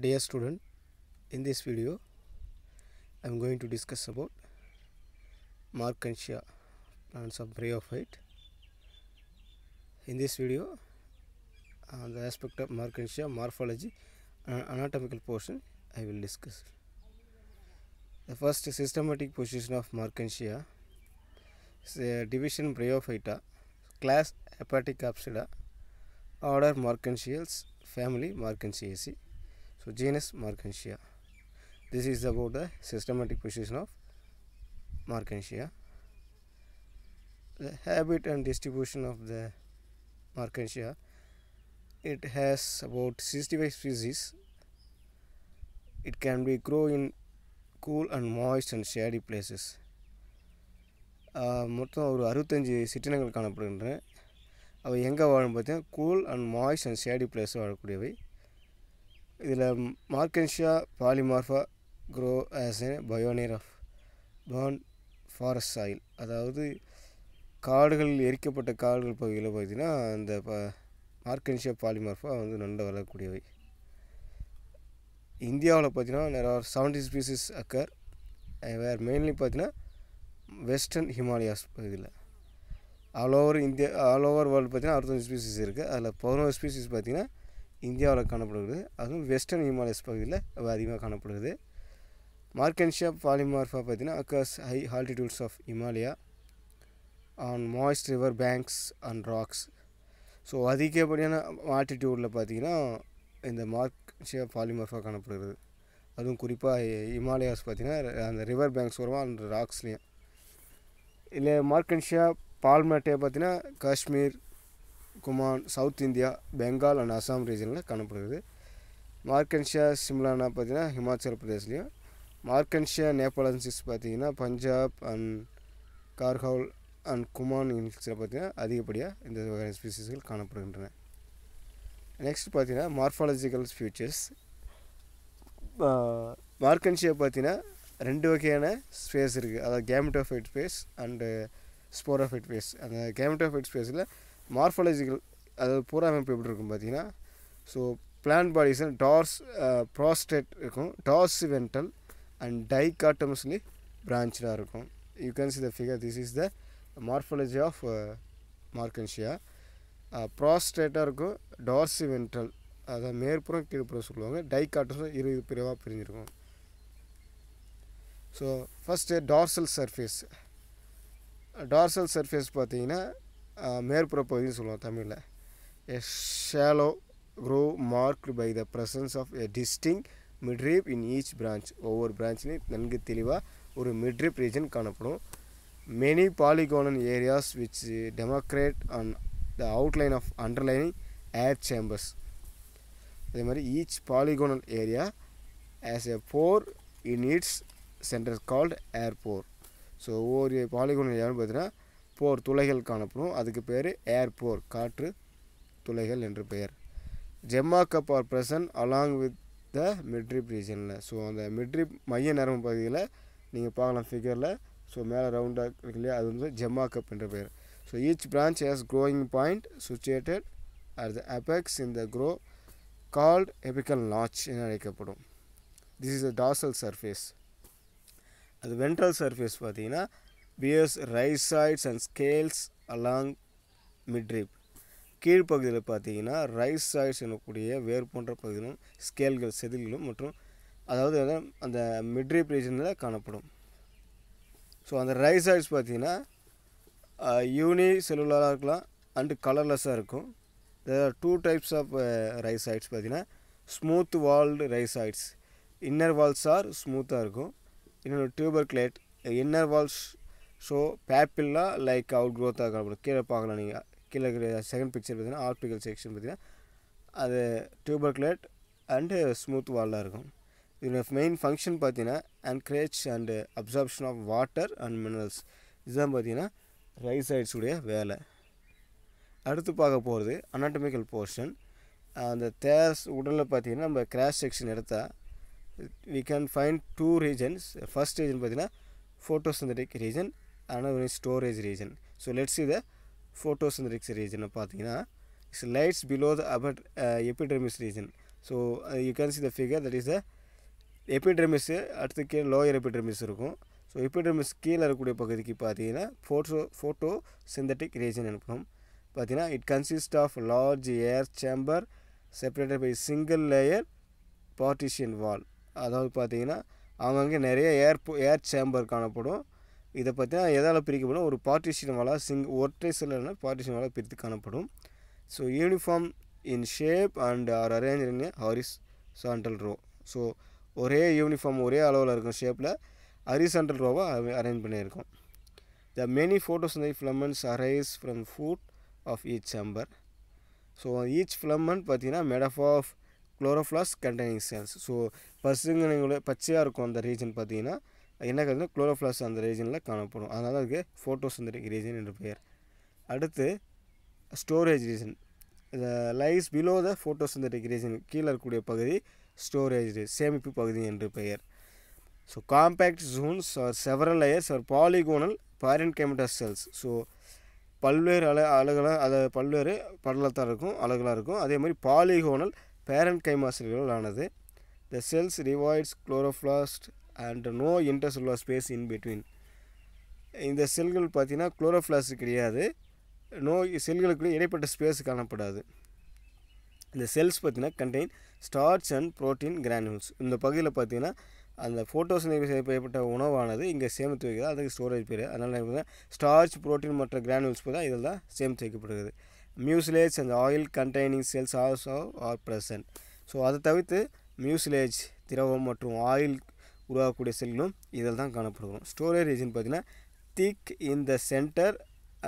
dear student in this video I'm going to discuss about Markantia plants of bryophyte in this video uh, the aspect of Markantia morphology and anatomical portion I will discuss the first systematic position of Markantia is a division bryophyta class Apatocapsida order Markantials family Markantiaceae so genus Marcantia. This is about the systematic position of Marcantia. The habit and distribution of the Marcantia. It has about 65 species. It can be grow in cool and moist and shady places. Uh, மொத்தம் ஒரு அறுபத்தஞ்சி சிற்றினங்கள் காணப்படுகின்றன அவை எங்கே இதில் Marchantia polymorpha grow as a pioneer of burn forest soil அதாவது காடுகள் எரிக்கப்பட்ட காடுகள் பகுதியில் பார்த்திங்கன்னா அந்த ப மார்க்கன்ஷியா பாலிமார்ஃபா வந்து நல்ல வளரக்கூடியவை இந்தியாவில் பார்த்தீங்கன்னா there seventy species occur where mainly பார்த்தீங்கன்னா வெஸ்டர்ன் ஹிமாலயாஸ் பகுதியில் all over India all over world பார்த்தீங்கன்னா அறுபத்தஞ்சு ஸ்பீசிஸ் இருக்குது அதில் பதினோரு ஸ்பீசிஸ் பார்த்திங்கன்னா இந்தியாவில் காணப்படுகிறது அதுவும் வெஸ்டர்ன் ஹிமாலயஸ் பகுதியில் அதிகமாக காணப்படுகிறது மார்க்கன்ஷியா பாலிமார்ஃபா பார்த்தீங்கன்னா occurs high altitudes of Himalaya on moist river banks and rocks so அதிகப்படியான ஆல்டிடியூடில் பார்த்திங்கன்னா இந்த மார்க்கன்ஷியா பாலிமார்ஃபா காணப்படுகிறது அதுவும் குறிப்பாக ஹிமாலயாஸ் பார்த்திங்கன்னா அந்த ரிவர் பேங்க்ஸ் வருவோம் அந்த ராக்ஸ்லேயும் இல்லை மார்க்கன்ஷியா பால்மேட்டையை பார்த்தீங்கன்னா Kashmir Kumaon south India Bengal and Assam ரீஜனில் காணப்படுகிறது மார்க்கன்ஷியா சிம்லானா பார்த்தீங்கன்னா ஹிமாச்சல் பிரதேஷ்லேயும் மார்க்கன்ஷியா நேபாளன்சிஸ் பார்த்திங்கன்னா பஞ்சாப் அண்ட் கார்ஹவுல் அண்ட் குமான் ஹில்ஸில் பார்த்திங்கன்னா அதிகப்படியாக இந்த வகையான ஸ்பீசிஸ்கள் காணப்படுகின்றன நெக்ஸ்ட் பார்த்திங்கன்னா மார்ஃபாலஜிக்கல் ஃபியூச்சர்ஸ் மார்க்கன்ஷியா பார்த்தீங்கன்னா ரெண்டு வகையான ஸ்பேஸ் இருக்குது அதாவது of gametophyte space and sporophyte space அந்த கேமட்டோஃபைட் ஸ்பேஸில் மார்ஃபாலஜிக்கல் அதாவது பூரா அமைப்பு எப்படி இருக்கும் பார்த்தீங்கன்னா so plant bodies dorsi prostrate இருக்கும் டார்ஸ் வென்டல் அண்ட் டைகாட்டம்ஸ்லி பிரான்ச்சாக இருக்கும் you can see the figure this is the morphology of Marchantia ப்ராஸ்டேட்டாக இருக்கும் டார்சி வென்ட்ரல் அதான் மேற்புறம் கீழ்ப்புறம் சொல்லுவாங்க டைகாட்டம்ஸும் இருபது பிரிவாக பிரிஞ்சிருக்கும் so first dorsal surface dorsal surface பார்த்தீங்கன்னா மேற்புறப்பகுதின்னு சொல்லுவோம் தமிழில் a shallow groove marked by the presence of a distinct midrib in each branch ஒவ்வொரு பிரான்ச்லேயும் நன்கு தெளிவாக ஒரு மிட்ரிப் ரீஜன் காணப்படும் many polygonal areas which demarcate and the outline of underlying air chambers அதே மாதிரி each polygonal area has a pore in its center called air pore so ஒவ்வொரு polygonal ஏரியான்னு பார்த்தீங்கன்னா போர் துளைகள் காணப்படும் அதுக்கு பேர் ஏர் போர் காற்று துளைகள் என்று பெயர் gemma cup are present along with the midrib ரீஜனில் ஸோ அந்த மிட்ரிப் மைய நரம்பு பகுதியில் நீங்கள் பார்க்கலாம் ஃபிகரில் ஸோ மேலே ரவுண்டாக இருக்கு இல்லையா அது வந்து ஜெம்மா கப் என்ற பெயர் so each branch has growing point situated at the apex in the groove called apical notch என அழைக்கப்படும் this is the dorsal surface அது வென்ட்ரல் சர்ஃபேஸ் பார்த்தீங்கன்னா bears rhizoids and scales along midrib கீழ்ப்பகுதியில் பார்த்தீங்கன்னா ரைஸ் ரைசாய்ட்ஸ் எனக்கூடிய வேர் போன்ற பகுதிகளும் ஸ்கேல்கள் செதில்களும் மற்றும் அதாவது அந்த மிட்ரிப் ரீஜனில் காணப்படும் ஸோ அந்த ரைஸ் ரைசாய்ட்ஸ் பார்த்தீங்கன்னா யூனி செல்லுலராக இருக்கலாம் அண்டு கலர்லெஸ்ஸாக இருக்கும் two types of rhiz rhizoids பார்த்தீங்கன்னா smooth walled rhiz rhizoids inner walls are ஸ்மூத்தாக இருக்கும் இன்னொரு tuberculate inner walls so பேப்பிள்னா லைக் அவுட் க்ரோத்தாக காணப்படும் கீழே பார்க்கலாம் நீங்கள் கீழே இருக்கிற செகண்ட் பிக்சர் பார்த்தீங்கன்னா ஆர்டிக்கல் செக்ஷன் பார்த்தீங்கன்னா அது டியூபர்குலேட் அண்டு ஸ்மூத் வாலாக இருக்கும் இதோட மெயின் ஃபங்க்ஷன் பார்த்தீங்கன்னா anchorage and absorption of water and minerals இதுதான் பார்த்தீங்கன்னா ரைஸ் சைட்ஸுடைய வேலை அடுத்து பார்க்க போகிறது அனாட்டமிக்கல் போர்ஷன் அந்த தேர்ஸ் உடலில் பார்த்தீங்கன்னா நம்ம கிராஷ் செக்ஷன் எடுத்தால் we can find two regions first region பார்த்தீங்கன்னா photosynthetic region another one is storage region so let's see the photosynthetic region பார்த்தீங்கன்னா it's lights below the upper uh, epidermis region so uh, you can see the figure that is the epidermis அடுத்து கீழே lower epidermis இருக்கும் so epidermis கீழே இருக்கக்கூடிய பகுதிக்கு பார்த்தீங்கன்னா photo photo synthetic region எனப்படும் பார்த்தீங்கன்னா it consist of large air chamber separated by single layer partition wall அதாவது பார்த்தீங்கன்னா அவங்கங்கே நிறைய ஏர் ஏர் சேம்பர் காணப்படும் இதை பார்த்தீங்கன்னா எதால் பிரிக்கப்படும் ஒரு பார்ட்டிஷன் வாழா சிங் ஒற்றை செல்லுனா பார்ட்டிஷன் வாழா பிரித்து காணப்படும் so uniform in shape and are arrange in horizontal row so ஒரே யூனிஃபார்ம் ஒரே அளவில் இருக்கும் ஷேப்பில் ஹரிசாண்டல் ரோவை அரேஞ்ச் பண்ணியிருக்கோம் த மெனி ஃபோட்டோஸ் இந்த filaments arise from foot of each chamber so each filament பார்த்தீங்கன்னா made up of chloroplast containing cells so பசுங்கனங்களோட பச்சையாக இருக்கும் அந்த ரீஜன் பார்த்தீங்கன்னா என்ன கருதுனா குளோரோஃப்ளாஸ் அந்த ரீஜனில் காணப்படும் அதனால் அதுக்கு ஃபோட்டோசந்தரிக் ரீஜன் என்று பெயர் அடுத்து storage region lies below the photosynthetic region கீழே இருக்கக்கூடிய பகுதி ஸ்டோரேஜ் சேமிப்பு பகுதி என்று பெயர் so compact zones are several layers are polygonal parenchymatous cells so பல்வேறு அழ அழகெல்லாம் அதை பல்வேறு படலத்தாக இருக்கும் அழகலாக இருக்கும் அதே மாதிரி பாலிகோனல் பேரன் கைமா ஆனது த செல்ஸ் ரிவாய்ட்ஸ் chloroplast and no intercellular space in between இந்த செல்கள் பார்த்திங்கன்னா குளோரோஃப்ளாஸ் கிடையாது நோ செல்களுக்கு இடைப்பட்ட ஸ்பேஸ் காணப்படாது இந்த செல்ஸ் பார்த்திங்கன்னா contain starch and protein granules இந்த பகுதியில் பார்த்திங்கன்னா அந்த ஃபோட்டோஸ் செய்யப்பட்ட உணவானது இங்கே சேமித்து வைக்கிறது அதுக்கு ஸ்டோரேஜ் பேர் அதனால் பார்த்தீங்கன்னா ஸ்டார்ச் ப்ரோட்டீன் மற்ற கிரானுல்ஸ் தான் இதில் தான் சேமித்து வைக்கப்படுகிறது mucilage and oil containing cells also are present so அதை தவிர்த்து மியூசிலேஜ் திரவம் மற்றும் ஆயில் உருவாகக்கூடிய செல்களும் இதில் தான் காணப்படுகிறோம் ஸ்டோரேஜ் ரீஜன் பார்த்தீங்கன்னா thick in the center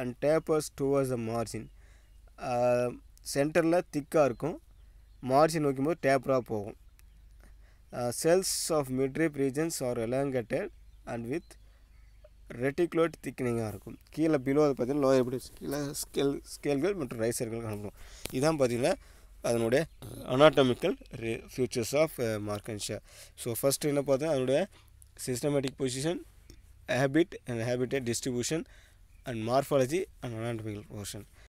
and tapers towards the margin சென்டரில் திக்காக இருக்கும் மார்ஜின் நோக்கும்போது டேப்பராக போகும் cells of midrib regions are elongated and with reticulate திக்னிங்காக இருக்கும் கீழே பிலோ அது பார்த்தீங்கன்னா லோயர் எப்படி கீழே ஸ்கேல் ஸ்கேல்கள் மற்றும் ரைசர்கள் காணப்படும் இதான் பார்த்தீங்கன்னா அதனுடைய anatomical features of Marchantia so first என்ன பார்த்தா அதனுடைய systematic position habit and habitat distribution and morphology and anatomical portion